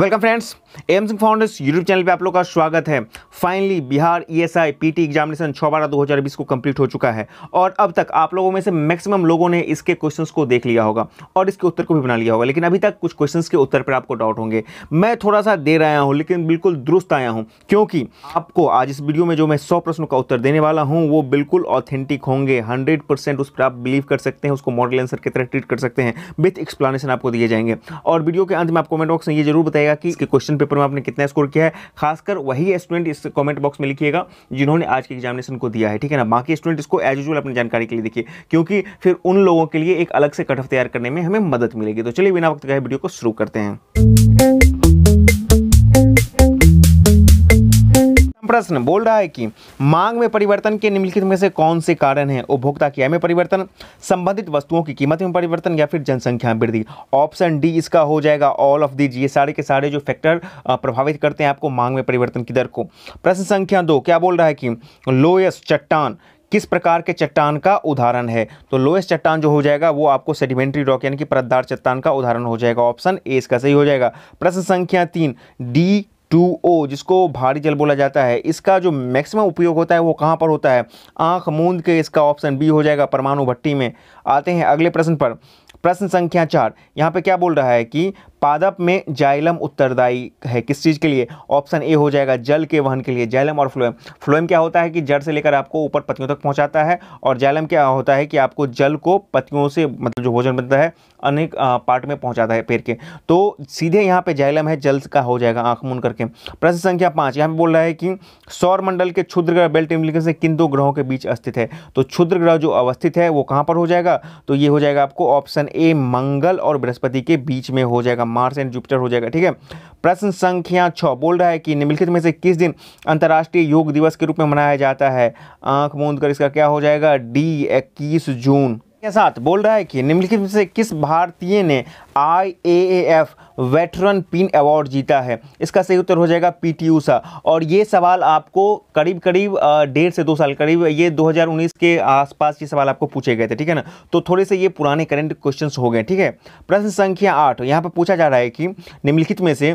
welcome friends M Singh founders YouTube channel पे आप लोग का स्वागत है finally Bihar ESI PT examination छः बारह दो हज़ार बीस को कंप्लीट हो चुका है और अब तक आप लोगों में से मैक्सिमम लोगों ने इसके क्वेश्चंस को देख लिया होगा और इसके उत्तर को भी बना लिया होगा लेकिन अभी तक कुछ क्वेश्चंस के उत्तर पर आपको डाउट होंगे मैं थोड़ा सा देर आया हूँ लेकिन बिल्कुल दुरुस्त आया हूँ क्योंकि आपको आज इस वीडियो में जो मैं सौ प्रश्नों का उत्तर देने वाला हूँ वो बिल्कुल ऑथेंटिक होंगे हंड्रेड उस पर आप बिलीव कर सकते हैं उसको मॉडल आंसर की तरह ट्रीट कर सकते हैं विथ एक्सप्लानेशन आपको दिए जाएंगे और वीडियो के अंत में आप कॉमेंट बॉक्स में ये जरूर बताइए बताइएगा कि इसके क्वेश्चन पेपर में आपने कितना स्कोर किया है खासकर वही स्टूडेंट इस कमेंट बॉक्स में लिखिएगा जिन्होंने आज के एग्जामिनेशन को दिया है ठीक है ना बाकी स्टूडेंट इसको एज यूजल अपनी जानकारी के लिए देखिए क्योंकि फिर उन लोगों के लिए एक अलग से कटअप तैयार करने में हमें मदद मिलेगी तो चलिए बिना वक्त का वीडियो को शुरू करते हैं प्रश्न बोल रहा है कि मांग में परिवर्तन के निम्नलिखित में से कौन से कारण हैं उपभोक्ता की आय में परिवर्तन संबंधित वस्तुओं की कीमत में परिवर्तन या फिर जनसंख्या वृद्धि ऑप्शन डी इसका हो जाएगा ऑल ऑफ दीज ये सारे के सारे जो फैक्टर प्रभावित करते हैं आपको मांग में परिवर्तन की दर को प्रश्न संख्या दो क्या बोल रहा है कि लोएस चट्टान किस प्रकार के चट्टान का उदाहरण है तो लोएस्ट चट्टान जो हो जाएगा वो आपको सेडिमेंट्री रॉक यानी कि परतदार चट्टान का उदाहरण हो जाएगा ऑप्शन ए इसका सही हो जाएगा प्रश्न संख्या तीन डी टू ओ जिसको भारी जल बोला जाता है इसका जो मैक्सिमम उपयोग होता है वो कहाँ पर होता है आँख मूंद के इसका ऑप्शन बी हो जाएगा परमाणु भट्टी में आते हैं अगले प्रश्न पर प्रश्न संख्या चार यहाँ पे क्या बोल रहा है कि पादप में जाइलम उत्तरदायी है किस चीज़ के लिए ऑप्शन ए हो जाएगा जल के वहन के लिए जाइलम और फ्लोएम फ्लोएम क्या होता है कि जड़ से लेकर आपको ऊपर पत्तियों तक पहुंचाता है और जाइलम क्या होता है कि आपको जल को पत्तियों से मतलब जो भोजन बनता है अनेक पार्ट में पहुंचाता है पेड़ के तो सीधे यहाँ पे जाइलम है जल का हो जाएगा आंख मून करके प्रश्न संख्या पाँच यहाँ पर बोल रहा है कि सौर के क्षुद्र ग्रह बेल्ट इम्प्लीकेशन से किन दो ग्रहों के बीच अस्थित है तो क्षुद्र ग्रह जो अवस्थित है वो कहाँ पर हो जाएगा तो ये हो जाएगा आपको ऑप्शन ए मंगल और बृहस्पति के बीच में हो जाएगा मार्स एंड जुपिटर हो जाएगा ठीक है प्रश्न संख्या छः बोल रहा है कि निम्नलिखित में से किस दिन अंतर्राष्ट्रीय योग दिवस के रूप में मनाया जाता है आंख मूंद कर इसका क्या हो जाएगा डी इक्कीस जून के साथ बोल रहा है कि निम्नलिखित में से किस भारतीय ने I A F veteran pin award जीता है इसका सही उत्तर हो जाएगा पी टी ऊषा और ये सवाल आपको करीब करीब डेढ़ से दो साल करीब ये 2019 के आसपास ये सवाल आपको पूछे गए थे ठीक है ना तो थोड़े से ये पुराने करंट क्वेश्चंस हो गए ठीक है प्रश्न संख्या आठ यहाँ पर पूछा जा रहा है कि निम्नलिखित में से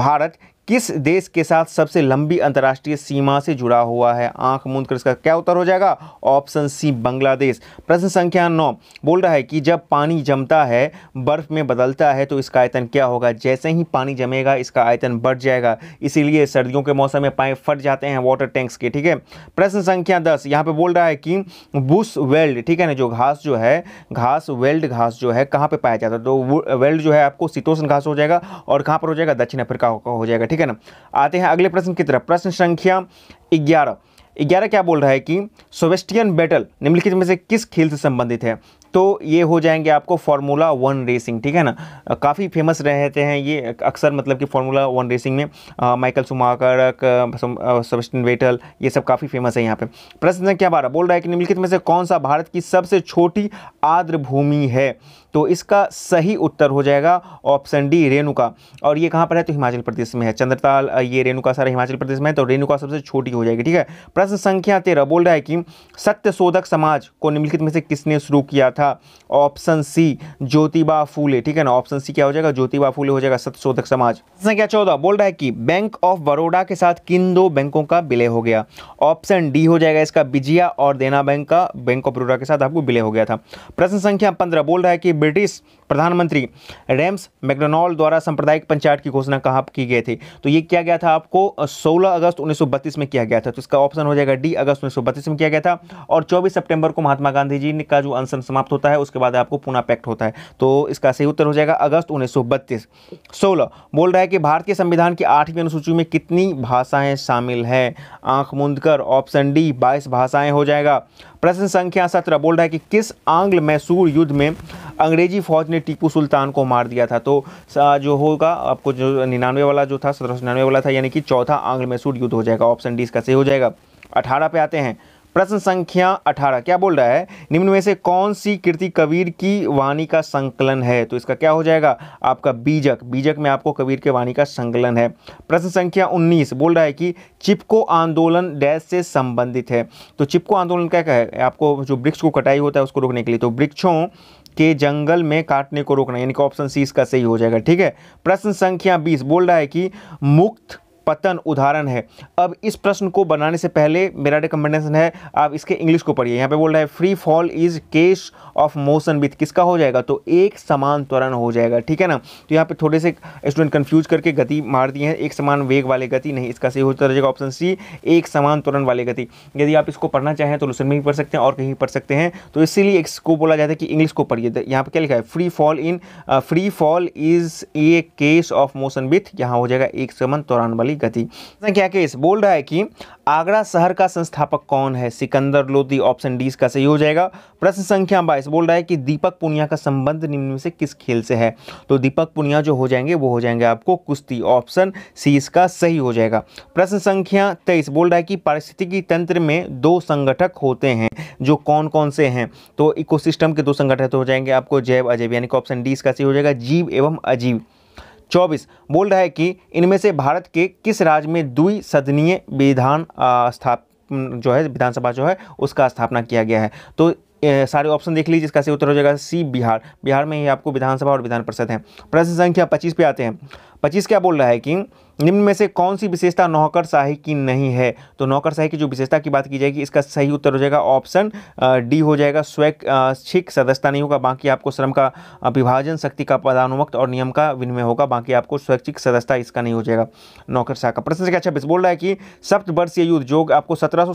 भारत किस देश के साथ सबसे लंबी अंतर्राष्ट्रीय सीमा से जुड़ा हुआ है आंख मूंद कर इसका क्या उत्तर हो जाएगा ऑप्शन सी बांग्लादेश प्रश्न संख्या नौ बोल रहा है कि जब पानी जमता है बर्फ में बदलता है तो इसका आयतन क्या होगा जैसे ही पानी जमेगा इसका आयतन बढ़ जाएगा इसीलिए सर्दियों के मौसम में पाए फट जाते हैं वाटर टैंक्स के ठीक है प्रश्न संख्या दस यहाँ पर बोल रहा है कि बुश वेल्ड ठीक है ना जो घास जो है घास वेल्ड घास जो है कहाँ पर पाया जाता है तो वेल्ड जो है आपको शीतोषण घास हो जाएगा और कहाँ पर हो जाएगा दक्षिण अफ्रीका हो जाएगा ठीक है ना आते हैं अगले प्रश्न की तरफ प्रश्न संख्या ग्यारह ग्यारह क्या बोल रहा है कि सोवेस्टियन बैटल निम्नलिखित में से किस खेल से संबंधित है तो ये हो जाएंगे आपको फार्मूला वन रेसिंग ठीक है ना काफ़ी फेमस रहते हैं ये अक्सर मतलब कि फार्मूला वन रेसिंग में आ, माइकल सुमाकर सबस्टिन वेटल ये सब काफ़ी फेमस है यहाँ पे प्रश्न क्या बारह बोल रहा है कि निम्नलिखित में से कौन सा भारत की सबसे छोटी आर्द्र भूमि है तो इसका सही उत्तर हो जाएगा ऑप्शन डी रेणुका और ये कहाँ पर है तो हिमाचल प्रदेश में है चंद्रताल ये रेणुका सारा हिमाचल प्रदेश में है तो रेणुका सबसे छोटी हो जाएगी ठीक है प्रश्न संख्या तेरह बोल रहा है कि सत्यशोधक समाज को निम्नलिखित में से किसने शुरू किया था था ऑप्शन सी ज्योतिबा फूले ठीक है ना ऑप्शन सी क्या हो जाएगा ज्योतिबा फूले हो जाएगा सत्यशोधक समाज संख्या चौदह बोल रहा है कि बैंक ऑफ बड़ोड़ा के साथ किन दो बैंकों का विलय हो गया ऑप्शन डी हो जाएगा इसका विजया और देना बैंक का बैंक ऑफ बड़ोड़ा के साथ आपको विलय हो गया था प्रश्न संख्या पंद्रह बोल रहा है कि ब्रिटिश प्रधानमंत्री रेम्स मैकडोनॉल्ड द्वारा सांप्रदायिक पंचायत की घोषणा कहाँ की गई थी तो ये किया गया था आपको 16 अगस्त 1932 में किया गया था तो इसका ऑप्शन हो जाएगा डी अगस्त 1932 में किया गया था और 24 सितंबर को महात्मा गांधी जी का जो अनशन समाप्त होता है उसके बाद आपको पुनः पैक्ट होता है तो इसका सही उत्तर हो जाएगा अगस्त उन्नीस सौ बोल रहा है कि भारतीय संविधान की आठवीं अनुसूची में कितनी भाषाएँ शामिल हैं आँख मूंद ऑप्शन डी बाईस भाषाएँ हो जाएगा प्रश्न संख्या सत्रह बोल रहा है कि किस आंग्ल मैसूर युद्ध में अंग्रेजी फौज ने टीपू सुल्तान को मार दिया था तो जो होगा आपको जो निन्यानवे वाला जो था सत्रह सौ निन्यानवे वाला था यानी कि चौथा आंग्ल मैसूर युद्ध हो जाएगा ऑप्शन डी इसका सही हो जाएगा अठारह पे आते हैं प्रश्न संख्या 18 क्या बोल रहा है निम्न में से कौन सी कृति कबीर की वाणी का संकलन है तो इसका क्या हो जाएगा आपका बीजक बीजक में आपको कबीर के वाणी का संकलन है प्रश्न संख्या 19 बोल रहा है कि चिपको आंदोलन डैश से संबंधित है तो चिपको आंदोलन क्या क्या है आपको जो वृक्ष को कटाई होता है उसको रोकने के लिए तो वृक्षों के जंगल में काटने को रोकना यानी कि ऑप्शन सी इसका सही हो जाएगा ठीक है प्रश्न संख्या बीस बोल रहा है कि मुक्त पतन उदाहरण है अब इस प्रश्न को बनाने से पहले मेरा रिकमेंडेशन है आप इसके इंग्लिश को पढ़िए यहाँ पे बोल रहा है free fall is case of motion with किसका हो जाएगा तो एक समान त्वरण हो जाएगा ठीक है ना तो यहाँ पे थोड़े से स्टूडेंट कन्फ्यूज करके गति मार दिए हैं एक समान वेग वाले गति नहीं इसका सही होता रहेगा ऑप्शन सी एक समान त्वरण वाले गति यदि आप इसको पढ़ना चाहें तो लुसन में भी पढ़ सकते हैं और कहीं पढ़ सकते हैं तो इसीलिए इसको बोला जाता है कि इंग्लिश को पढ़िए यहाँ पर क्या लिखा है free fall in free fall is a case of motion with यहाँ हो जाएगा एक समान त्वरण वाली हमारी गति संख्या के इस बोल रहा है कि आगरा शहर का संस्थापक कौन है सिकंदर लोधी ऑप्शन डी इसका सही हो जाएगा प्रश्न संख्या बाईस बोल रहा है कि दीपक पुनिया का संबंध निम्न में से किस खेल से है तो दीपक पुनिया जो हो जाएंगे वो हो जाएंगे आपको कुश्ती ऑप्शन सी इसका सही हो जाएगा प्रश्न संख्या तेईस बोल रहा है कि पारिस्थितिकी तंत्र में दो संगठक होते हैं जो कौन कौन से हैं तो इकोसिस्टम के दो संगठक तो हो जाएंगे आपको जैव अजैव यानी कि ऑप्शन डी इसका सही हो जाएगा जीव एवं अजीव चौबीस बोल रहा है कि इनमें से भारत के किस राज्य में द्वि सदनीय विधान स्थाप जो है विधानसभा जो है उसका स्थापना किया गया है तो सारे ऑप्शन देख लीजिए इसका सही उत्तर हो जाएगा सी बिहार बिहार में ही आपको विधानसभा और विधान परिषद है प्रश्न संख्या पच्चीस पे आते हैं पच्चीस क्या बोल रहा है कि निम्न में से कौन सी विशेषता नौकरशाही की नहीं है तो नौकरशाही की जो विशेषता की बात की जाएगी इसका सही उत्तर हो जाएगा ऑप्शन डी हो जाएगा स्वैच्छिक सदस्यता नहीं होगा बाकी आपको श्रम का विभाजन शक्ति का पदानुमक्त और नियम का विनिमय होगा बाकी आपको स्वैच्छिक सदस्यता इसका नहीं हो जाएगा नौकरशाह का प्रश्न से अच्छा बोल रहा है कि सप्तवर्षीय युद्ध जो आपको सत्रह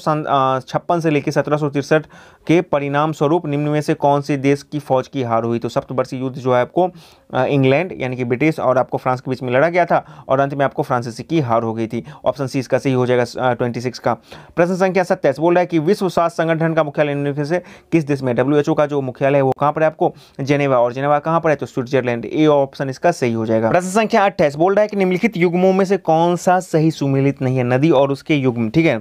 छप्पन से लेकर सत्रह के परिणाम स्वरूप निम्न में से कौन से देश की फौज की हार हुई तो सप्तवर्षीय युद्ध जो है आपको इंग्लैंड यानी कि ब्रिटिश और आपको फ्रांस के बीच में लड़ा गया था और अंत में आपको फ्रांस फ्रांसिस की हार हो गई थी ऑप्शन सी इसका सही हो जाएगा ट्वेंटी सिक्स का प्रश्न संख्या सत्ताईस बोल रहा है कि विश्व स्वास्थ्य संगठन का मुख्यालय इनमें से किस देश में डब्ल्यू का जो मुख्यालय है वो कहाँ पर है आपको जेनेवा और जेनेवा कहाँ पर है तो स्विट्जरलैंड ए ऑप्शन इसका सही हो जाएगा प्रश्न संख्या अट्ठाईस बोल रहा है कि निम्नलिखित युग्मों में से कौन सा सही सुमिलित नहीं है नदी और उसके युग्म ठीक है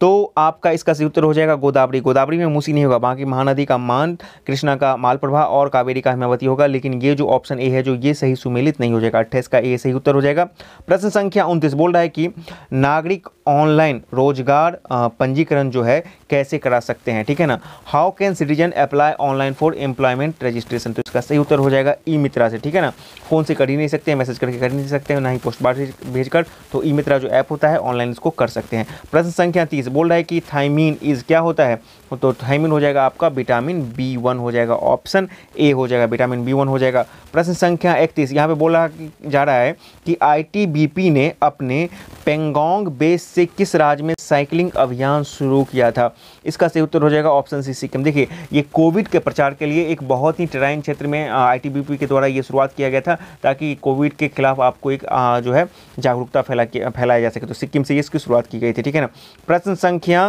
तो आपका इसका सही उत्तर हो जाएगा गोदावरी गोदावरी में मूसी नहीं होगा बाकी महानदी का मान कृष्णा का माल प्रभा और कावेरी का हिमावती होगा लेकिन ये जो ऑप्शन ए है जो ये सही सुमेलित नहीं हो जाएगा अट्ठाईस का ए सही उत्तर हो जाएगा प्रश्न संख्या संख्या उनतीस बोल रहा है कि नागरिक ऑनलाइन रोजगार पंजीकरण जो है कैसे करा सकते हैं ठीक है ना how can citizen apply online for employment registration तो इसका सही उत्तर हो जाएगा ई मित्रा से ठीक है ना फ़ोन से कर ही नहीं सकते मैसेज करके कर ही नहीं सकते ना ही पोस्ट बार भेज कर तो ई मित्रा जो ऐप होता है ऑनलाइन इसको कर सकते हैं प्रश्न संख्या तीस बोल रहा है कि थाइमीन इज़ क्या होता है तो थाइमिन हो जाएगा आपका विटामिन बी हो जाएगा ऑप्शन ए हो जाएगा विटामिन बी हो जाएगा प्रश्न संख्या इकतीस यहाँ पर बोला जा रहा है कि आई ने ने अपने पेंगोंग बेस से किस राज्य में साइकिलिंग अभियान शुरू किया था इसका सही उत्तर हो जाएगा ऑप्शन सी सिक्किम देखिए ये कोविड के प्रचार के लिए एक बहुत ही ट्राइन क्षेत्र में आईटीबीपी के द्वारा ये शुरुआत किया गया था ताकि कोविड के खिलाफ आपको एक आ, जो है जागरूकता फैला फैलाया जा सके तो सिक्किम से इसकी शुरुआत की गई थी ठीक है ना प्रश्न संख्या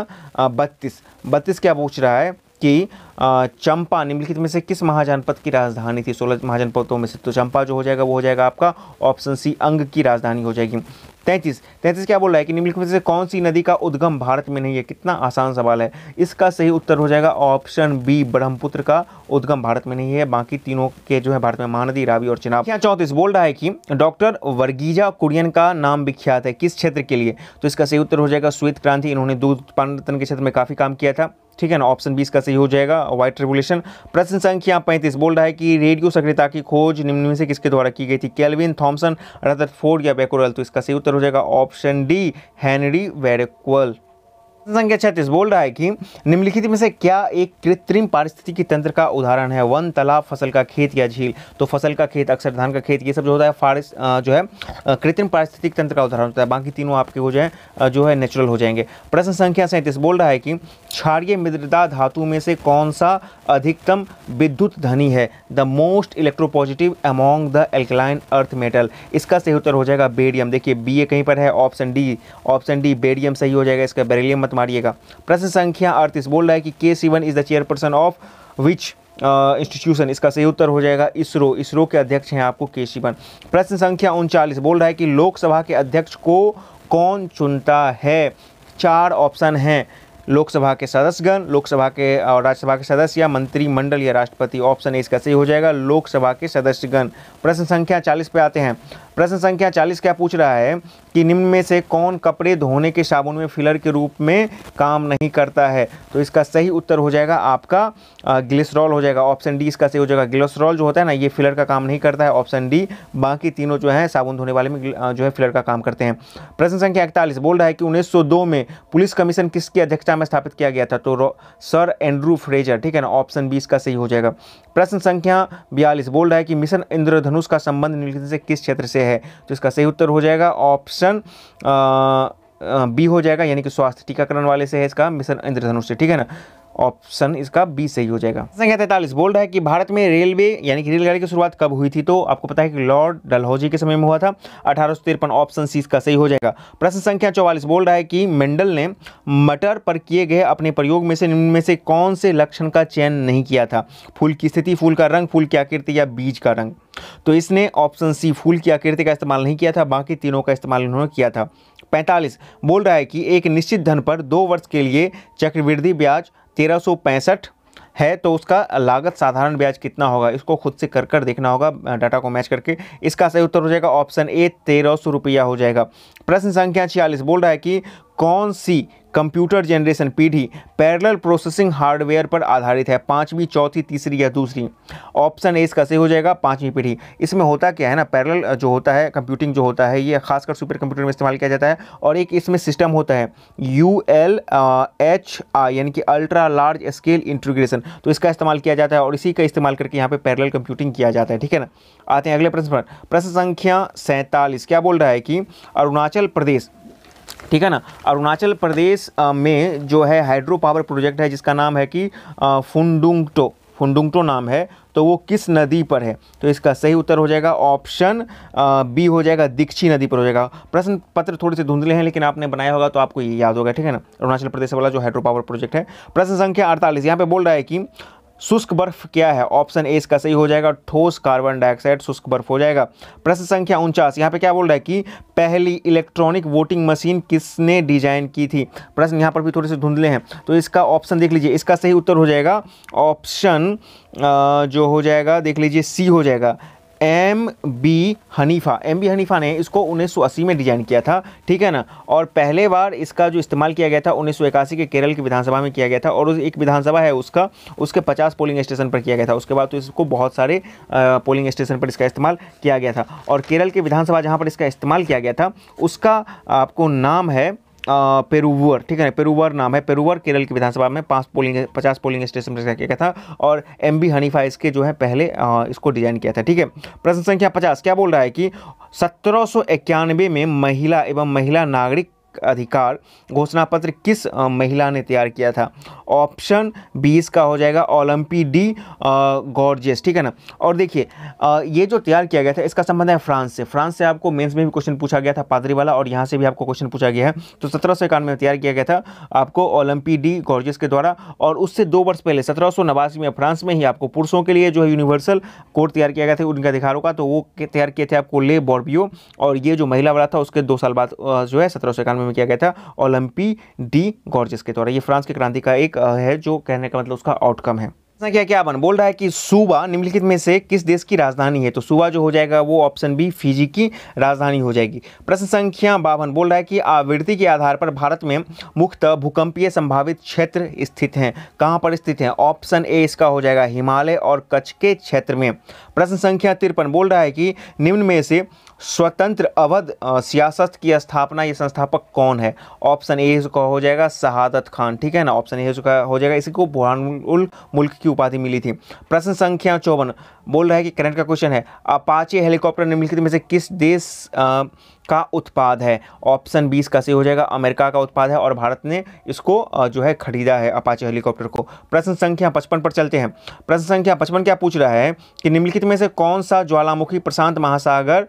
बत्तीस बत्तीस क्या पूछ रहा है कि चंपा निम्नलिखित में से किस महाजनपद की राजधानी थी सोलह महाजनपदों में से तो चंपा जो हो जाएगा वो हो जाएगा आपका ऑप्शन सी अंग की राजधानी हो जाएगी तैंतीस तैंतीस क्या बोल रहा है कि निम्नलिखित में से कौन सी नदी का उद्गम भारत में नहीं है कितना आसान सवाल है इसका सही उत्तर हो जाएगा ऑप्शन बी ब्रह्मपुत्र का उद्गम भारत में नहीं है बाकी तीनों के जो है भारत में महानदी रावी और चिनाब यहाँ चौंतीस बोल रहा है कि डॉक्टर वर्गीजा कुरियन का नाम विख्यात है किस क्षेत्र के लिए तो इसका सही उत्तर हो जाएगा श्वेत क्रांति इन्होंने दूध उत्पादन के क्षेत्र में काफ़ी काम किया था ठीक है ना ऑप्शन बी इसका सही हो जाएगा व्हाइट रेगुलेशन प्रश्न संख्या पैंतीस बोल रहा है कि रेडियो सक्रियता की खोज निम्न में से किसके द्वारा की गई थी कैलविन थॉम्सन फोर्ड या बेकोरल तो इसका सही उत्तर हो जाएगा ऑप्शन डी हैनरी वेरेक्वल प्रश्न संख्या छत्तीस बोल रहा है कि निम्नलिखित में से क्या एक कृत्रिम पारिस्थितिकी तंत्र का उदाहरण है वन तालाब फसल का खेत या झील तो फसल का खेत अक्सर धान का खेत ये सब जो होता है फारिस जो है कृत्रिम पारिस्थितिक तंत्र का उदाहरण होता है बाकी तीनों आपके हो जाए जो है नेचुरल हो जाएंगे प्रश्न संख्या सैंतीस बोल रहा है कि क्षारिय मृदा धातु में से कौन सा अधिकतम विद्युत धनी है the most electropositive among the alkaline earth metal इसका सही उत्तर हो जाएगा बेडियम देखिए बी ए कहीं पर है ऑप्शन डी ऑप्शन डी बेडियम सही हो जाएगा इसका बेरेलियम मत मारिएगा प्रश्न संख्या अड़तीस बोल रहा है कि K Sivan is the chairperson of which institution इसका सही उत्तर हो जाएगा इसरो इसरो के अध्यक्ष हैं आपको के सीवन प्रश्न संख्या उनचालीस बोल रहा है कि लोकसभा के अध्यक्ष को कौन चुनता है चार ऑप्शन हैं लोकसभा के सदस्यगण लोकसभा के और uh, राज्यसभा के सदस्य या मंत्रिमंडल या राष्ट्रपति ऑप्शन ए इसका सही हो जाएगा लोकसभा के सदस्यगण प्रश्न संख्या 40 पे आते हैं प्रश्न संख्या चालीस क्या पूछ रहा है कि निम्न में से कौन कपड़े धोने के साबुन में फिलर के रूप में काम नहीं करता है तो इसका सही उत्तर हो जाएगा आपका ग्लिसरॉल हो जाएगा ऑप्शन डी इसका सही हो जाएगा ग्लिसरॉल जो होता है ना ये फिलर का काम नहीं करता है ऑप्शन डी बाकी तीनों जो है साबुन धोने वाले में जो है फिलर का काम करते हैं प्रश्न संख्या इकतालीस बोल रहा है कि उन्नीस में पुलिस कमीशन किसकी अध्यक्षता में स्थापित किया गया था तो सर एंड्रू फ्रेजर ठीक है ना ऑप्शन बी इसका सही हो जाएगा प्रश्न संख्या बयालीस बोल रहा है कि मिशन इंद्रधनुष का संबंध निम्नलिखित से किस क्षेत्र से है है तो इसका सही उत्तर हो जाएगा ऑप्शन बी हो जाएगा यानी कि स्वास्थ्य टीकाकरण वाले से है इसका मिशन इंद्रधनुष से ठीक है ना ऑप्शन इसका बी सही हो जाएगा संख्या तैतालीस बोल रहा है कि भारत में रेलवे यानी कि रेलगाड़ी की शुरुआत कब हुई थी तो आपको पता है कि लॉर्ड डलहौजी के समय में हुआ था अठारह ऑप्शन सी इसका सही हो जाएगा प्रश्न संख्या चौवालीस बोल रहा है कि मेंडल ने मटर पर किए गए अपने प्रयोग में से निम्न में से कौन से लक्षण का चयन नहीं किया था फूल की स्थिति फूल का रंग फूल की आकृति या बीज का रंग तो इसने ऑप्शन सी फूल की आकृति का इस्तेमाल नहीं किया था बाकी तीनों का इस्तेमाल इन्होंने किया था पैंतालीस बोल रहा है कि एक निश्चित धन पर दो वर्ष के लिए चक्रवृद्धि ब्याज तेरह है तो उसका लागत साधारण ब्याज कितना होगा इसको खुद से कर कर देखना होगा डाटा को मैच करके इसका सही उत्तर हो जाएगा ऑप्शन ए तेरह सौ रुपया हो जाएगा प्रश्न संख्या छियालीस बोल रहा है कि कौन सी कंप्यूटर जनरेशन पीढ़ी पैरेलल प्रोसेसिंग हार्डवेयर पर आधारित है पाँचवीं चौथी तीसरी या दूसरी ऑप्शन ए इसका सही हो जाएगा पाँचवीं पीढ़ी इसमें होता क्या है ना पैरेलल जो होता है कंप्यूटिंग जो होता है ये खासकर सुपर कंप्यूटर में इस्तेमाल किया जाता है और एक इसमें सिस्टम होता है यू एल एच आई यानी कि अल्ट्रा लार्ज स्केल इंटीग्रेशन तो इसका इस्तेमाल किया जाता है और इसी का इस्तेमाल करके यहाँ पर पैरेलल कंप्यूटिंग किया जाता है ठीक है ना आते हैं अगले प्रश्न पर प्रश्न संख्या सैंतालीस क्या बोल रहा है कि अरुणाचल प्रदेश ठीक है ना अरुणाचल प्रदेश में जो है हाइड्रो पावर प्रोजेक्ट है जिसका नाम है कि फुंडुंगटो फुंडुंगटो नाम है तो वो किस नदी पर है तो इसका सही उत्तर हो जाएगा ऑप्शन बी हो जाएगा दीक्षी नदी पर हो जाएगा प्रश्न पत्र थोड़े से धुंधले हैं लेकिन आपने बनाया होगा तो आपको ये याद होगा ठीक है ना अरुणाचल प्रदेश वाला जो हाइड्रो पावर प्रोजेक्ट है प्रश्न संख्या अड़तालीस यहाँ पे बोल रहा है कि शुष्क बर्फ क्या है ऑप्शन ए इसका सही हो जाएगा ठोस कार्बन डाइऑक्साइड शुष्क बर्फ हो जाएगा प्रश्न संख्या उनचास यहाँ पे क्या बोल रहा है कि पहली इलेक्ट्रॉनिक वोटिंग मशीन किसने डिजाइन की थी प्रश्न यहाँ पर भी थोड़े से धुंधले हैं तो इसका ऑप्शन देख लीजिए इसका सही उत्तर हो जाएगा ऑप्शन जो हो जाएगा देख लीजिए सी हो जाएगा M B Hanifa M B Hanifa ने इसको 1980 में डिजाइन किया था ठीक है ना और पहले बार इसका जो इस्तेमाल किया गया था उन्नीस के केरल की विधानसभा में किया गया था और एक विधानसभा है उसका उसके 50 पोलिंग स्टेशन पर किया गया था उसके बाद तो इसको बहुत सारे पोलिंग स्टेशन पर इसका इस्तेमाल किया गया था और केरल के विधानसभा जहाँ पर इसका इस्तेमाल किया गया था उसका आपको नाम है पेरूवर ठीक है ना पेरूवर नाम है पेरूवर केरल की विधानसभा में पाँच पोलिंग पचास पोलिंग स्टेशन पर किया था और एम बी हनीफा इसके जो है पहले आ, इसको डिजाइन किया था ठीक है प्रश्न संख्या पचास क्या बोल रहा है कि सत्रह में महिला एवं महिला नागरिक अधिकार घोषणा पत्र किस महिला ने तैयार किया था ऑप्शन बीस का हो जाएगा ओलंपी डी गॉर्जियस ठीक है ना और देखिए ये जो तैयार किया गया था इसका संबंध है फ्रांस से फ्रांस से आपको मेंस में भी क्वेश्चन पूछा गया था पादरी वाला और यहाँ से भी आपको क्वेश्चन पूछा गया है तो सत्रह सौ इक्यानवे में तैयार किया गया था आपको ओलंपी डी गॉर्जियस के द्वारा और उससे दो वर्ष पहले सत्रह सौ नवासी में फ्रांस में ही आपको पुरुषों के लिए जो है यूनिवर्सल कोर्ट तैयार किया गया था उनके अधिकारों का तो वो तैयार किए थे आपको ले बॉर्बियो और ये जो महिला वाला था उसके दो साल बाद जो है सत्रह सौ इक्यानवे में किया गया था ओलंपी डी गॉर्जिस के द्वारा ये फ्रांस की क्रांति का एक है जो कहने का मतलब उसका आउटकम है प्रश्न क्या क्या बन बोल रहा है कि सूबा निम्नलिखित में से किस देश की राजधानी है तो सूबा जो हो जाएगा वो ऑप्शन बी फिजी की राजधानी हो जाएगी प्रश्न संख्या बावन बोल रहा है कि आवृत्ति के आधार पर भारत में मुख्त भूकंपीय संभावित क्षेत्र स्थित हैं कहां पर स्थित हैं ऑप्शन ए इसका हो जाएगा हिमालय और कच्छ के क्षेत्र में प्रश्न संख्या तिरपन बोल रहा है कि निम्न में से स्वतंत्र अवध सियासत की स्थापना ये संस्थापक कौन है ऑप्शन ए इसका हो जाएगा शहादत खान ठीक है ना ऑप्शन ए इसका हो जाएगा इसी को उल मुल्क की उपाधि मिली थी प्रश्न संख्या चौवन बोल रहा है कि करंट का क्वेश्चन है अपाचे हेलीकॉप्टर निम्नलिखित में से किस देश आ, का उत्पाद है ऑप्शन बीस का से हो जाएगा अमेरिका का उत्पाद है और भारत ने इसको जो है खरीदा है अपाचे हेलीकॉप्टर को प्रश्न संख्या पचपन पर चलते हैं प्रश्न संख्या पचपन क्या पूछ रहा है कि निम्नलिखित में से कौन सा ज्वालामुखी प्रशांत महासागर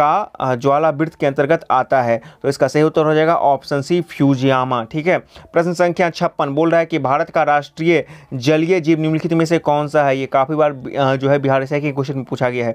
का वृत्त के अंतर्गत आता है तो इसका सही उत्तर हो जाएगा ऑप्शन सी फ्यूजियामा ठीक है प्रश्न संख्या छप्पन बोल रहा है कि भारत का राष्ट्रीय जलीय जीव निम्नलिखित में से कौन सा है ये काफ़ी बार जो है बिहार से क्वेश्चन में पूछा गया है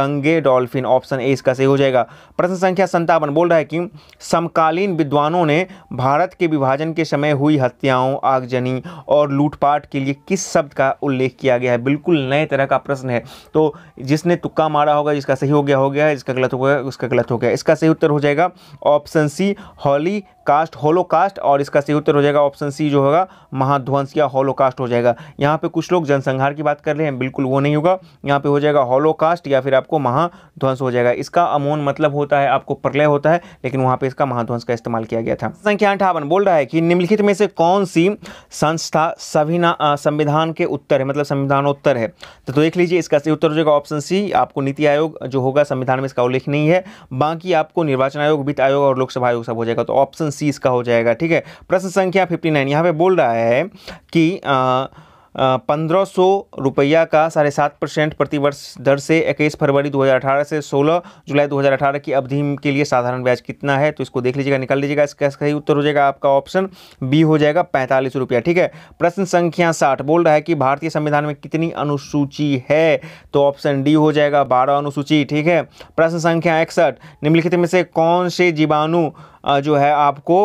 गंगे डॉल्फिन ऑप्शन ए इसका सही हो जाएगा प्रश्न संख्या संतावन बोल रहा है कि समकालीन विद्वानों ने भारत के विभाजन के समय हुई हत्याओं आगजनी और लूटपाट के लिए किस शब्द का उल्लेख किया गया है बिल्कुल नए तरह का प्रश्न है तो जिसने तुक्का मारा होगा जिसका सही हो गया हो गया है इसका गलत हुआ है उसका गलत हो गया इसका सही उत्तर हो जाएगा option C holocaust holocaust और इसका सही उत्तर हो जाएगा ऑप्शन सी जो होगा महाध्वंस या होलोकास्ट हो जाएगा यहाँ पे कुछ लोग जनसंहार की बात कर रहे हैं बिल्कुल वो नहीं होगा यहाँ पे हो जाएगा होलोकास्ट या फिर आपको महाध्वंस हो जाएगा इसका अमोन मतलब होता है आपको प्रलय होता है लेकिन वहाँ पे इसका महाध्वंस का इस्तेमाल किया गया था संख्या अंठावन बोल रहा है कि निम्नलिखित में से कौन सी संस्था सभी संविधान के उत्तर है मतलब संविधानोत्तर है तो देख लीजिए इसका सही उत्तर हो जाएगा ऑप्शन सी आपको नीति आयोग जो होगा संविधान में इसका उल्लेख नहीं है बाकी आपको निर्वाचन आयोग वित्त आयोग और लोकसभा आयोग सब हो जाएगा तो ऑप्शन ऑप्शन सी इसका हो जाएगा ठीक है प्रश्न संख्या फिफ्टी नाइन यहाँ पर बोल रहा है कि आ, पंद्रह सौ रुपया का साढ़े सात परसेंट प्रतिवर्ष दर से इक्कीस फरवरी 2018 से 16 जुलाई 2018 की अवधि के लिए साधारण ब्याज कितना है तो इसको देख लीजिएगा निकाल लीजिएगा इसका सही उत्तर हो जाएगा आपका ऑप्शन बी हो जाएगा पैंतालीस रुपया ठीक है प्रश्न संख्या साठ बोल रहा है कि भारतीय संविधान में कितनी अनुसूची है तो ऑप्शन डी हो जाएगा बारह अनुसूची ठीक है प्रश्न संख्या इकसठ निम्नलिखित में से कौन से जीवाणु जो है आपको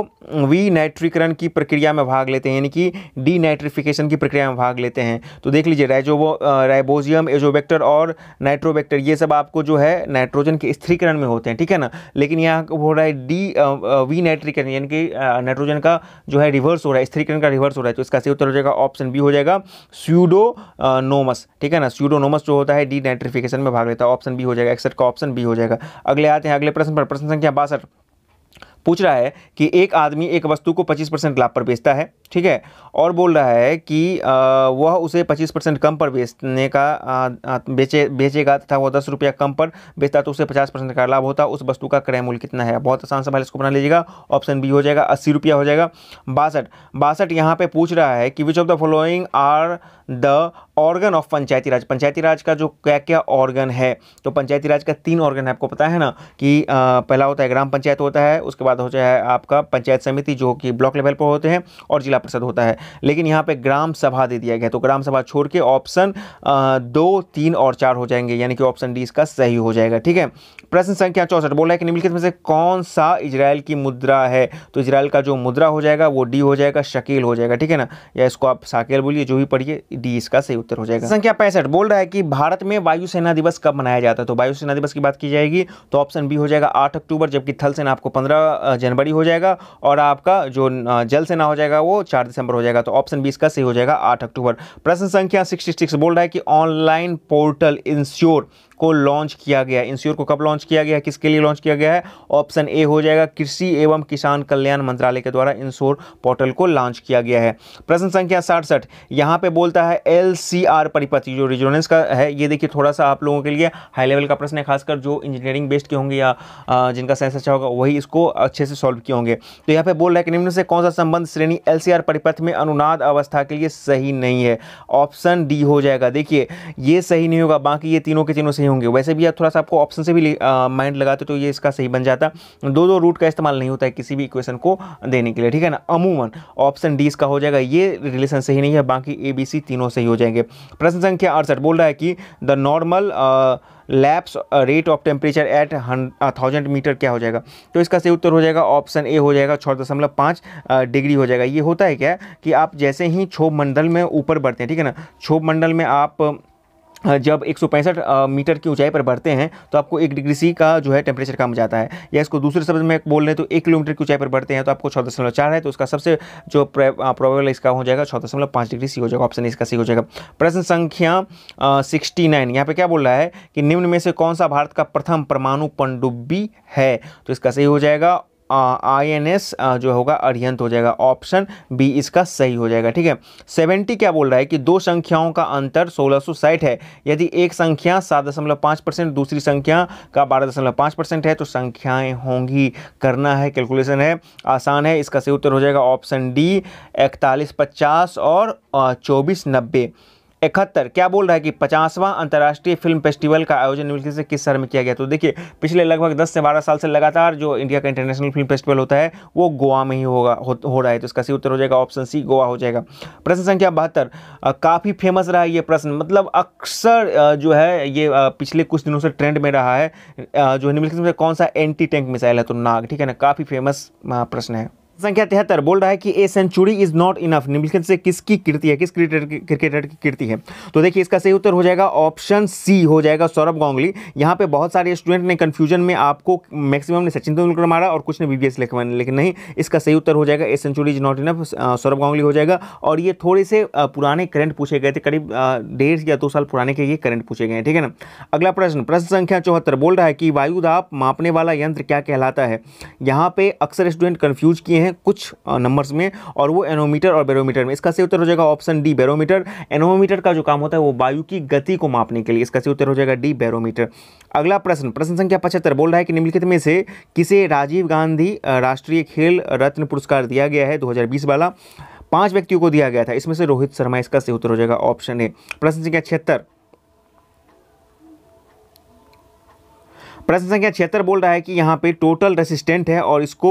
वी नाइट्रीकरण की प्रक्रिया में भाग लेते हैं यानी कि डी नाइट्रिफिकेशन की प्रक्रिया में भाग लेते हैं तो देख लीजिए राइजोबो राइबोजियम एजोबैक्टर और नाइट्रोबैक्टर ये सब आपको जो है नाइट्रोजन के स्थिरीकरण में होते हैं ठीक है ना लेकिन यहाँ हो रहा है डी वी नाइट्रीकरण यानी कि नाइट्रोजन का जो है रिवर्स हो रहा है स्थिरीकरण का रिवर्स हो रहा है तो इसका सही उत्तर हो जाएगा ऑप्शन बी हो जाएगा स्यूडोनोमस ठीक है ना स्यूडोनोमस जो होता है डी नाइट्रिफिकेशन में भाग लेता है ऑप्शन बी हो जाएगा एक्सेट का ऑप्शन बी हो जाएगा अगले आते हैं अगले प्रश्न पर प्रश्न संख्या बासठ पूछ रहा है कि एक आदमी एक वस्तु को 25 परसेंट लाभ पर बेचता है ठीक है और बोल रहा है कि वह उसे 25 परसेंट कम पर बेचने का बेचे बेचेगा तथा वह दस रुपया कम पर बेचता तो उसे 50 परसेंट का लाभ होता उस वस्तु का क्रय मूल्य कितना है बहुत आसान सवाल इसको बना लीजिएगा ऑप्शन बी हो जाएगा अस्सी रुपया हो जाएगा बासठ बासठ यहाँ पर पूछ रहा है कि which of the following are the organ of Panchayati Raj Panchayati Raj का जो क्या क्या ऑर्गन है तो पंचायती राज का तीन ऑर्गन है आपको पता है ना कि आ, पहला होता है ग्राम पंचायत होता है उसके बाद हो जाए आपका पंचायत समिति जो कि ब्लॉक लेवल पर होते हैं और जिला परिषद होता है लेकिन यहाँ पर ग्राम सभा दे दिया गया तो ग्राम सभा छोड़ के ऑप्शन दो तीन और चार हो जाएंगे यानी कि ऑप्शन डी इसका सही हो जाएगा ठीक है प्रश्न संख्या चौसठ बोला है कि निम्नलिखित में से कौन सा इजराइल की मुद्रा है तो इजराइल का जो मुद्रा हो जाएगा वो डी हो जाएगा शकील हो जाएगा ठीक है ना या इसको आप साकेल बोलिए जो भी पढ़िए डी इसका सही उत्तर हो जाएगा संख्या पैंसठ बोल रहा है कि भारत में वायुसेना दिवस कब मनाया जाता है तो वायुसेना दिवस की बात की जाएगी तो ऑप्शन बी हो जाएगा आठ अक्टूबर जबकि थल सेना आपको पंद्रह जनवरी हो जाएगा और आपका जो जल सेना हो जाएगा वो चार दिसंबर हो जाएगा तो ऑप्शन बी इसका सही हो जाएगा आठ अक्टूबर प्रश्न संख्या सिक्सटी बोल रहा है कि ऑनलाइन पोर्टल इंश्योर को लॉन्च किया गया इंश्योर को कब लॉन्च किया गया किसके लिए लॉन्च किया गया है ऑप्शन ए हो जाएगा कृषि एवं किसान कल्याण मंत्रालय के द्वारा इंश्योर पोर्टल को लॉन्च किया गया है प्रश्न संख्या साठसठ यहाँ पे बोलता है एल परिपत्र जो रिजोनेंस का है ये देखिए थोड़ा सा आप लोगों के लिए हाई लेवल का प्रश्न है खासकर जो इंजीनियरिंग बेस्ड के होंगे या जिनका सेंस अच्छा होगा वही इसको अच्छे से सॉल्व किए होंगे तो यहाँ पे बोल रहा है कि निम्न से कौन सा संबंध श्रेणी एल परिपथ में अनुनाद अवस्था के लिए सही नहीं है ऑप्शन डी हो जाएगा देखिए ये सही नहीं होगा बाकी ये तीनों के तीनों सही नहीं होंगे वैसे भी आप थोड़ा सा आपको ऑप्शन से भी माइंड लगाते तो ये इसका सही बन जाता दो दो रूट का इस्तेमाल नहीं होता है किसी भी इक्वेशन को देने के लिए ठीक है ना अमूमन ऑप्शन डी इसका हो जाएगा ये रिलेशन सही नहीं है बाकी ए बी सी तीनों सही हो जाएंगे प्रश्न संख्या अड़सठ बोल रहा है कि the normal lapse rate of temperature at thousand metre क्या हो जाएगा तो इसका सही उत्तर हो जाएगा ऑप्शन ए हो जाएगा छः दशमलव पाँच डिग्री हो जाएगा ये होता है क्या कि आप जैसे ही क्षोभ मंडल में ऊपर बढ़ते हैं ठीक है ना क्षोभ मंडल में आप जब एक मीटर की ऊंचाई पर बढ़ते हैं तो आपको एक डिग्री सी का जो है टेम्परेचर कम जाता है या इसको दूसरे शब्द में बोल रहे तो एक किलोमीटर की ऊंचाई पर बढ़ते हैं तो आपको छः दशमलव चार है तो उसका सबसे जो प्रॉब्लम इसका हो जाएगा छः दशमलव पाँच डिग्री सी हो जाएगा ऑप्शन इसका सी हो जाएगा प्रश्न संख्या सिक्सटी नाइन यहाँ पर क्या बोल रहा है कि निम्न में से कौन सा भारत का प्रथम परमाणु पनडुब्बी है तो इसका सही हो जाएगा आई एन एस जो होगा अरिहंत हो जाएगा ऑप्शन बी इसका सही हो जाएगा ठीक है सेवेंटी क्या बोल रहा है कि दो संख्याओं का अंतर सोलह सौ साठ है यदि एक संख्या सात दशमलव पाँच परसेंट दूसरी संख्या का बारह दशमलव पाँच परसेंट है तो संख्याएं होंगी करना है कैलकुलेशन है आसान है इसका सही उत्तर हो जाएगा ऑप्शन डी इकतालीस पचास और चौबीस नब्बे इकहत्तर क्या बोल रहा है कि पचासवां अंतर्राष्ट्रीय फिल्म फेस्टिवल का आयोजन निम्नलिखित से किस शहर में किया गया तो देखिए पिछले लगभग 10 से 12 साल से लगातार जो इंडिया का इंटरनेशनल फिल्म फेस्टिवल होता है वो गोवा में ही होगा हो, हो रहा है तो इसका सही उत्तर हो जाएगा ऑप्शन सी गोवा हो जाएगा प्रश्न संख्या बहत्तर काफ़ी फेमस रहा ये प्रश्न मतलब अक्सर जो है ये पिछले कुछ दिनों से ट्रेंड में रहा है जो निम्नलिखित में कौन सा एंटी टैंक मिसाइल है तो नाग ठीक है ना काफ़ी फेमस प्रश्न है संख्या तिहत्तर बोल रहा है कि a century is not enough निम्नलिखित से किसकी कृति है किस क्रिकेटर की कृति है तो देखिए इसका सही उत्तर हो जाएगा ऑप्शन सी हो जाएगा सौरभ गांगुली यहाँ पे बहुत सारे स्टूडेंट ने कंफ्यूजन में आपको मैक्सिमम ने सचिन तेंदुलकर मारा और कुछ ने बी बी लेकिन नहीं इसका सही उत्तर हो जाएगा a century is not enough Sourav Ganguly हो जाएगा और ये थोड़े से पुराने करंट पूछे गए थे करीब डेढ़ या दो साल पुराने के ये करंट पूछे गए ठीक है ना अगला प्रश्न प्रश्न संख्या चौहत्तर बोल रहा है कि वायुदाप मापने वाला यंत्र क्या कहलाता है यहाँ पे अक्सर स्टूडेंट कन्फ्यूज किए हैं हैं कुछ नंबर्स में और वो एनोमीटर और बैरोमीटर में इसका सही उत्तर हो जाएगा ऑप्शन डी बैरोमीटर एनोमीटर का जो काम होता है वो वायु की गति को मापने के लिए इसका सही उत्तर हो जाएगा डी बैरोमीटर अगला प्रश्न प्रश्न संख्या पचहत्तर बोल रहा है कि निम्नलिखित में से किसे राजीव गांधी राष्ट्रीय खेल रत्न पुरस्कार दिया गया है दो वाला पांच व्यक्तियों को दिया गया था इसमें से रोहित शर्मा इसका सही उत्तर हो जाएगा ऑप्शन ए प्रश्न संख्या छिहत्तर प्रश्न संख्या छिहत्तर बोल रहा है कि यहाँ पे टोटल रेसिस्टेंट है और इसको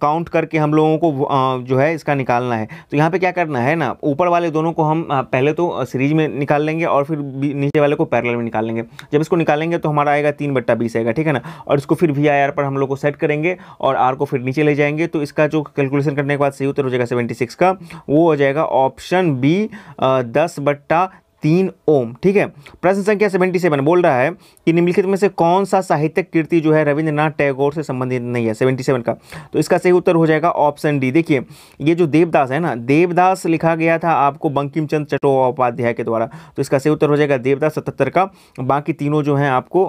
काउंट करके हम लोगों को जो है इसका निकालना है तो यहाँ पे क्या करना है ना ऊपर वाले दोनों को हम पहले तो सीरीज में निकाल लेंगे और फिर नीचे वाले को पैरल में निकाल लेंगे जब इसको निकालेंगे तो हमारा आएगा तीन बट्टा बीस आएगा ठीक है ना और इसको फिर वी पर हम लोग को सेट करेंगे और आर को फिर नीचे ले जाएंगे तो इसका जो कैलकुलेशन करने के बाद सही उत्तर हो जाएगा सेवेंटी का वो हो जाएगा ऑप्शन बी दस बट्टा तीन ओम ठीक है प्रश्न संख्या सेवेंटी सेवन बोल रहा है कि निम्नलिखित में से कौन सा साहित्यिक कृति जो है रविंद्रनाथ टैगोर से संबंधित नहीं है सेवेंटी सेवन का तो इसका सही उत्तर हो जाएगा ऑप्शन डी देखिए ये जो देवदास है ना देवदास लिखा गया था आपको बंकिम चंद चट्टोपाध्याय के द्वारा तो इसका सही उत्तर हो जाएगा देवदास सतहत्तर का बाकी तीनों जो है आपको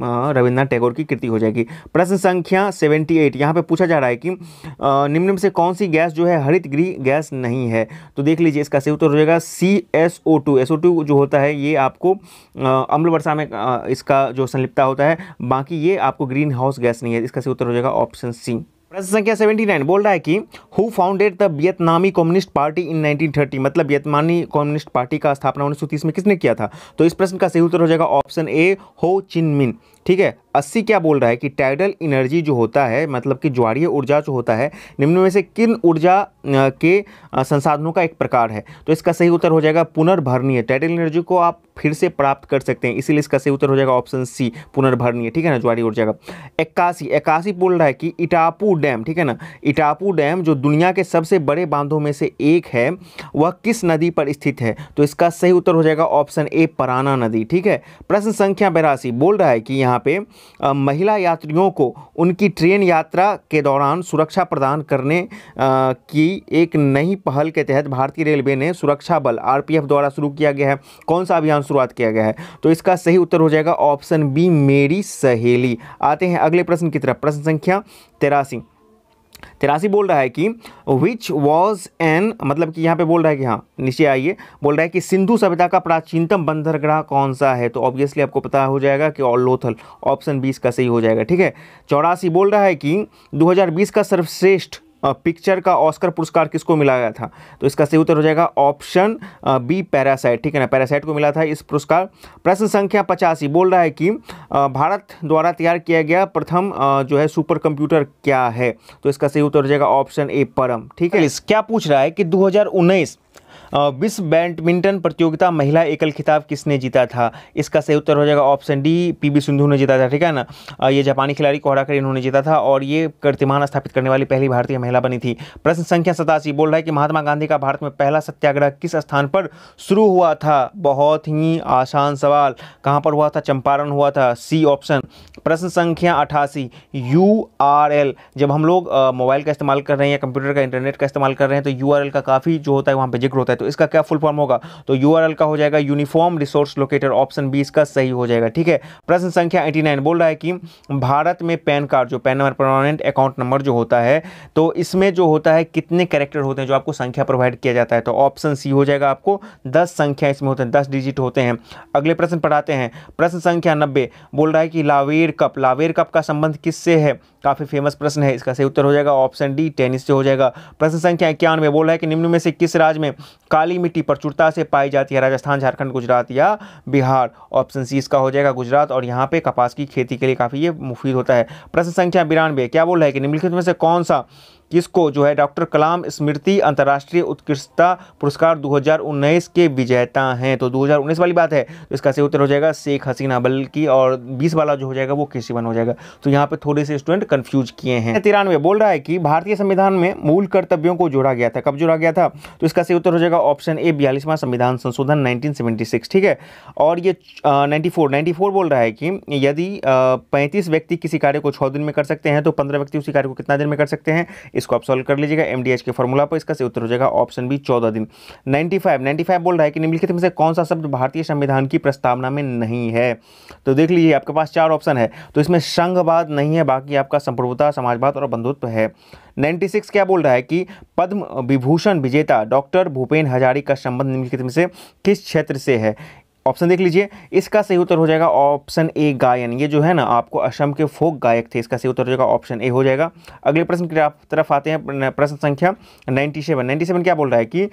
रविन्द्रनाथ टैगोर की कृति हो जाएगी प्रश्न संख्या सेवेंटी एट यहाँ पर पूछा जा रहा है कि निम्न में से कौन सी गैस जो है हरित गृह गैस नहीं है तो देख लीजिए इसका सही उत्तर हो जाएगा C S O two S O two जो होता है ये आपको अम्ल वर्षा में इसका जो संलिप्ता होता है बाकी ये आपको ग्रीन हाउस गैस नहीं है इसका से उत्तर हो जाएगा ऑप्शन सी प्रश्न संख्या 79 बोल रहा है कि who founded the Vietnamese Communist Party in 1930 मतलब वियतनामी कम्युनिस्ट पार्टी का स्थापना 1930 में किसने किया था तो इस प्रश्न का सही उत्तर हो जाएगा ऑप्शन ए हो चिन मिन ठीक है अस्सी क्या बोल रहा है कि टाइडल एनर्जी जो होता है मतलब कि ज्वारीय ऊर्जा जो होता है निम्न में से किन ऊर्जा के संसाधनों का एक प्रकार है तो इसका सही उत्तर हो जाएगा पुनर्भरणीय टाइडल एनर्जी को आप फिर से प्राप्त कर सकते हैं इसीलिए इसका सही उत्तर हो जाएगा ऑप्शन सी पुनर्भरणीय ठीक है ना ज्वारीय ऊर्जा का इक्यासी इक्यासी बोल रहा है कि इटापू डैम ठीक है ना इटापू डैम जो दुनिया के सबसे बड़े बांधों में से एक है वह किस नदी पर स्थित है तो इसका सही उत्तर हो जाएगा ऑप्शन ए पराना नदी ठीक है प्रश्न संख्या बेरासी बोल रहा है कि यहाँ यहाँ पे महिला यात्रियों को उनकी ट्रेन यात्रा के दौरान सुरक्षा प्रदान करने की एक नई पहल के तहत भारतीय रेलवे ने सुरक्षा बल आरपीएफ द्वारा शुरू किया गया है कौन सा अभियान शुरुआत किया गया है तो इसका सही उत्तर हो जाएगा ऑप्शन बी मेरी सहेली आते हैं अगले प्रश्न की तरफ प्रश्न संख्या तेरासी तिरासी बोल रहा है कि विच वॉज एन मतलब कि यहाँ पे बोल रहा है कि हाँ नीचे आइए बोल रहा है कि सिंधु सभ्यता का प्राचीनतम बंदरगाह कौन सा है तो ऑब्वियसली आपको पता हो जाएगा कि ऑल लोथल ऑप्शन बीस का सही हो जाएगा ठीक है चौरासी बोल रहा है कि 2020 का सर्वश्रेष्ठ पिक्चर का ऑस्कर पुरस्कार किसको मिला गया था तो इसका सही उत्तर हो जाएगा ऑप्शन बी पैरासाइट ठीक है ना पैरासाइट को मिला था इस पुरस्कार प्रश्न संख्या पचासी बोल रहा है कि भारत द्वारा तैयार किया गया प्रथम जो है सुपर कंप्यूटर क्या है तो इसका सही उत्तर हो जाएगा ऑप्शन ए परम ठीक है क्या पूछ रहा है कि दो विश्व बैडमिंटन प्रतियोगिता महिला एकल खिताब किसने जीता था इसका सही उत्तर हो जाएगा ऑप्शन डी पीबी सिंधु ने जीता था ठीक है ना ये जापानी खिलाड़ी को हराकर इन्होंने जीता था और ये कर्तिमान स्थापित करने वाली पहली भारतीय महिला बनी थी प्रश्न संख्या सतासी बोल रहा है कि महात्मा गांधी का भारत में पहला सत्याग्रह किस स्थान पर शुरू हुआ था बहुत ही आसान सवाल कहाँ पर हुआ था चंपारण हुआ था सी ऑप्शन प्रश्न संख्या अठासी यू आर एल जब हम लोग मोबाइल का इस्तेमाल कर रहे हैं या कंप्यूटर का इंटरनेट का इस्तेमाल कर रहे हैं तो यू आर एल का काफ़ी जो होता है वहाँ पर जिक्र होता है तो इसका क्या फुल फॉर्म होगा तो यू का हो जाएगा uniform resource locator option B इसका सही हो जाएगा ठीक है प्रश्न संख्या एटी बोल रहा है कि भारत में पैन कार्ड जो PAN number permanent account number जो होता है तो इसमें जो होता है कितने कैरेक्टर होते हैं जो आपको संख्या प्रोवाइड किया जाता है तो ऑप्शन सी हो जाएगा आपको दस संख्या इसमें होते हैं दस डिजिट होते हैं अगले प्रश्न पढ़ाते हैं प्रश्न संख्या नब्बे बोल रहा है कि लावेर कप लावेर कप का संबंध किससे है काफ़ी फेमस प्रश्न है इसका सही उत्तर हो जाएगा ऑप्शन डी टेनिस से हो जाएगा प्रश्न संख्या इक्यानवे बोल रहा है कि निम्न में से किस राज्य में काली मिट्टी प्रचुरता से पाई जाती है राजस्थान झारखंड गुजरात या बिहार ऑप्शन सी इसका हो जाएगा गुजरात और यहाँ पे कपास की खेती के लिए काफ़ी ये मुफीद होता है प्रश्न संख्या बिरानवे क्या बोल रहा है कि निम्नलिखित में से कौन सा किसको जो है डॉक्टर कलाम स्मृति अंतर्राष्ट्रीय उत्कृष्टता पुरस्कार 2019 के विजेता हैं तो 2019 वाली बात है तो इसका सही उत्तर हो जाएगा शेख हसीना बल्कि और 20 वाला जो हो जाएगा वो केसीवन हो जाएगा तो यहाँ पे थोड़े से स्टूडेंट कन्फ्यूज किए हैं तिरानवे बोल रहा है कि भारतीय संविधान में मूल कर्तव्यों को जोड़ा गया था कब जोड़ा गया था तो इसका सही उत्तर हो जाएगा ऑप्शन ए बयालीसवां संविधान संशोधन 1976 ठीक है और ये नाइन्टी फोर बोल रहा है कि यदि पैंतीस व्यक्ति किसी कार्य को छः दिन में कर सकते हैं तो पंद्रह व्यक्ति उसी कार्य को कितना दिन में कर सकते हैं इसको आप सॉल्व कर लीजिएगा एम के फॉर्मूला पर इसका से उत्तर हो जाएगा ऑप्शन बी चौदह दिन नाइन्टी फाइव बोल रहा है कि निम्नलिखित में से कौन सा शब्द भारतीय संविधान की प्रस्तावना में नहीं है तो देख लीजिए आपके पास चार ऑप्शन है तो इसमें संघवाद नहीं है बाकी आपका संप्रभुता समाजवाद और बंधुत्व है 96 क्या बोल रहा है कि पद्म विभूषण विजेता डॉक्टर भूपेन हजारी का संबंध निम्नलिखित में से किस क्षेत्र से है ऑप्शन देख लीजिए इसका सही उत्तर हो जाएगा ऑप्शन ए गायन ये जो है ना आपको असम के फोक गायक थे इसका सही उत्तर हो जाएगा ऑप्शन ए हो जाएगा अगले प्रश्न की तरफ आते हैं प्रश्न संख्या नाइन्टी सेवन सेवन क्या बोल रहा है कि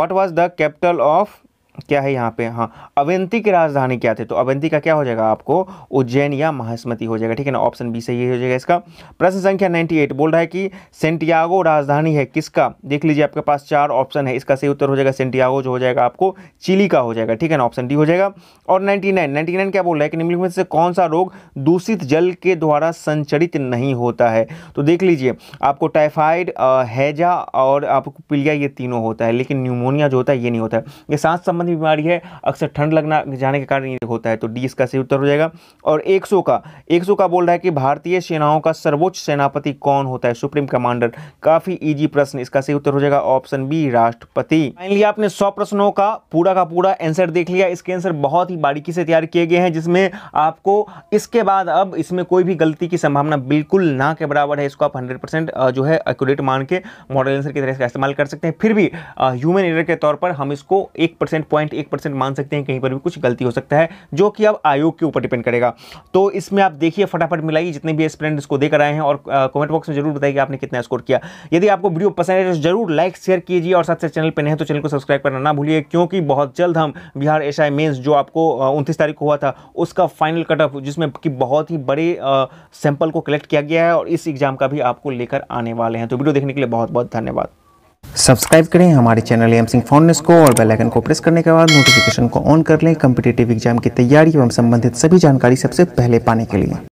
what was the capital of क्या है यहाँ पे हाँ अवंती की राजधानी क्या थे तो अवंती का क्या हो जाएगा आपको उज्जैन या महास्मती हो जाएगा ठीक है ना ऑप्शन बी सही हो जाएगा इसका प्रश्न संख्या 98 बोल रहा है कि सेंटियागो राजधानी है किसका देख लीजिए आपके पास चार ऑप्शन है इसका सही उत्तर हो जाएगा सेंटियागो जो हो जाएगा आपको चिली का हो जाएगा ठीक है ना ऑप्शन डी हो जाएगा और नाइन्टी नाइन क्या बोल रहा है कि निम्नलिखित में से कौन सा रोग दूषित जल के द्वारा संचरित नहीं होता है तो देख लीजिए आपको टाइफाइड हैजा और आपको पिलिया ये तीनों होता है लेकिन न्यूमोनिया जो होता है ये नहीं होता है ये सांस संबंध संबंधी बीमारी है अक्सर ठंड लगना जाने के कारण ये होता है तो डी इसका सही उत्तर हो जाएगा और 100 का 100 का बोल रहा है कि भारतीय सेनाओं का सर्वोच्च सेनापति कौन होता है सुप्रीम कमांडर काफ़ी ईजी प्रश्न इसका सही उत्तर हो जाएगा ऑप्शन बी राष्ट्रपति फाइनली आपने सौ प्रश्नों का पूरा का पूरा आंसर देख लिया इसके आंसर बहुत ही बारीकी से तैयार किए गए हैं जिसमें आपको इसके बाद अब इसमें कोई भी गलती की संभावना बिल्कुल ना के बराबर है इसको आप हंड्रेड जो है एक्यूरेट मान के मॉडल आंसर की तरह इसका इस्तेमाल कर सकते हैं फिर भी ह्यूमन एरर के तौर पर हम इसको एक परसेंट पॉइंट एक परसेंट मान सकते हैं कहीं पर भी कुछ गलती हो सकता है जो कि अब आयोग के ऊपर डिपेंड करेगा तो इसमें आप देखिए फटाफट मिलाइए जितने भी स्प्रेंड इसको देकर आए हैं और कमेंट बॉक्स में जरूर बताइए कि आपने कितना स्कोर किया यदि आपको वीडियो पसंद है तो जरूर लाइक शेयर कीजिए और साथ साथ चैनल पर नहीं तो चैनल को सब्सक्राइब करना ना भूलिए क्योंकि बहुत जल्द हम बिहार एस आई मेन्स जो आपको उनतीस तारीख को हुआ था उसका फाइनल कटअप जिसमें कि बहुत ही बड़े सैंपल को कलेक्ट किया गया है और इस एग्जाम का भी आपको लेकर आने वाले हैं तो वीडियो देखने के लिए बहुत बहुत धन्यवाद सब्सक्राइब करें हमारे चैनल एम सिंह फाउंडनेस को और बेल आइकन को प्रेस करने के बाद नोटिफिकेशन को ऑन कर लें कम्पिटेटिव एग्जाम की तैयारी एवं संबंधित सभी जानकारी सबसे पहले पाने के लिए